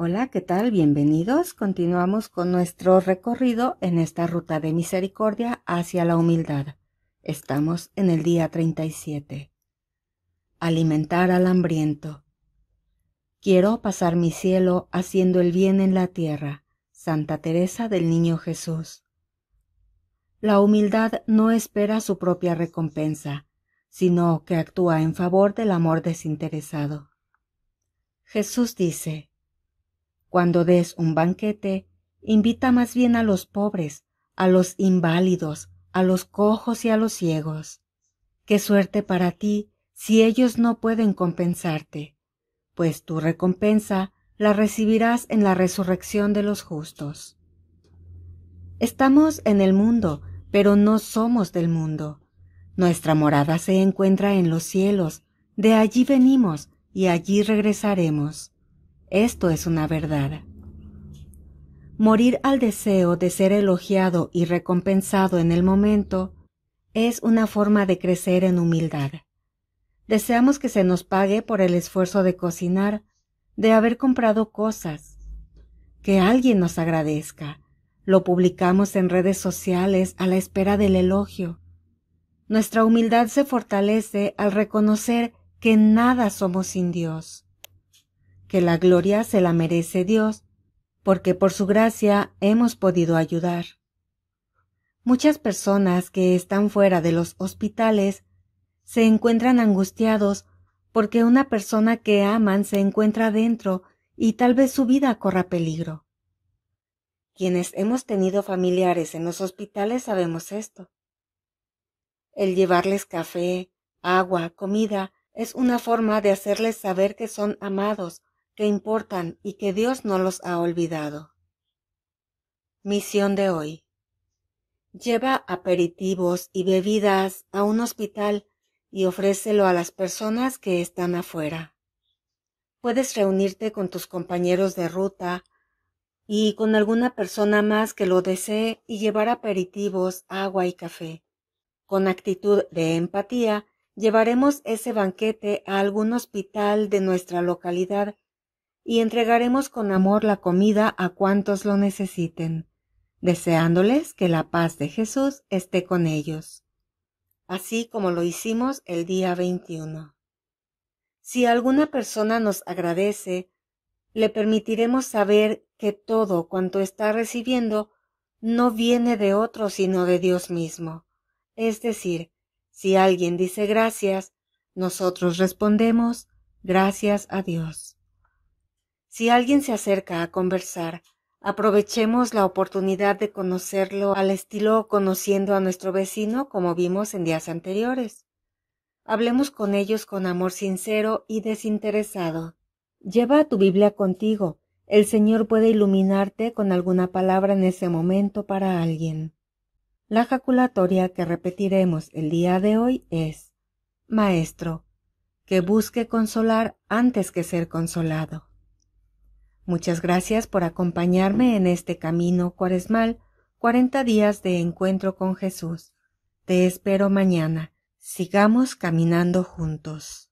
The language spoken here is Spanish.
Hola, ¿qué tal? Bienvenidos. Continuamos con nuestro recorrido en esta ruta de misericordia hacia la humildad. Estamos en el día 37. Alimentar al hambriento. Quiero pasar mi cielo haciendo el bien en la tierra. Santa Teresa del Niño Jesús. La humildad no espera su propia recompensa, sino que actúa en favor del amor desinteresado. Jesús dice, cuando des un banquete, invita más bien a los pobres, a los inválidos, a los cojos y a los ciegos. Qué suerte para ti si ellos no pueden compensarte, pues tu recompensa la recibirás en la resurrección de los justos. Estamos en el mundo, pero no somos del mundo. Nuestra morada se encuentra en los cielos, de allí venimos y allí regresaremos. Esto es una verdad. Morir al deseo de ser elogiado y recompensado en el momento es una forma de crecer en humildad. Deseamos que se nos pague por el esfuerzo de cocinar, de haber comprado cosas, que alguien nos agradezca. Lo publicamos en redes sociales a la espera del elogio. Nuestra humildad se fortalece al reconocer que nada somos sin Dios que la gloria se la merece Dios, porque por su gracia hemos podido ayudar. Muchas personas que están fuera de los hospitales se encuentran angustiados porque una persona que aman se encuentra dentro y tal vez su vida corra peligro. Quienes hemos tenido familiares en los hospitales sabemos esto. El llevarles café, agua, comida, es una forma de hacerles saber que son amados, que importan y que Dios no los ha olvidado. Misión de hoy. Lleva aperitivos y bebidas a un hospital y ofrécelo a las personas que están afuera. Puedes reunirte con tus compañeros de ruta y con alguna persona más que lo desee y llevar aperitivos, agua y café. Con actitud de empatía, llevaremos ese banquete a algún hospital de nuestra localidad y entregaremos con amor la comida a cuantos lo necesiten, deseándoles que la paz de Jesús esté con ellos, así como lo hicimos el día 21. Si alguna persona nos agradece, le permitiremos saber que todo cuanto está recibiendo no viene de otro sino de Dios mismo. Es decir, si alguien dice gracias, nosotros respondemos gracias a Dios. Si alguien se acerca a conversar, aprovechemos la oportunidad de conocerlo al estilo conociendo a nuestro vecino como vimos en días anteriores. Hablemos con ellos con amor sincero y desinteresado. Lleva tu Biblia contigo. El Señor puede iluminarte con alguna palabra en ese momento para alguien. La jaculatoria que repetiremos el día de hoy es Maestro, que busque consolar antes que ser consolado. Muchas gracias por acompañarme en este camino cuaresmal, cuarenta días de encuentro con Jesús. Te espero mañana. Sigamos caminando juntos.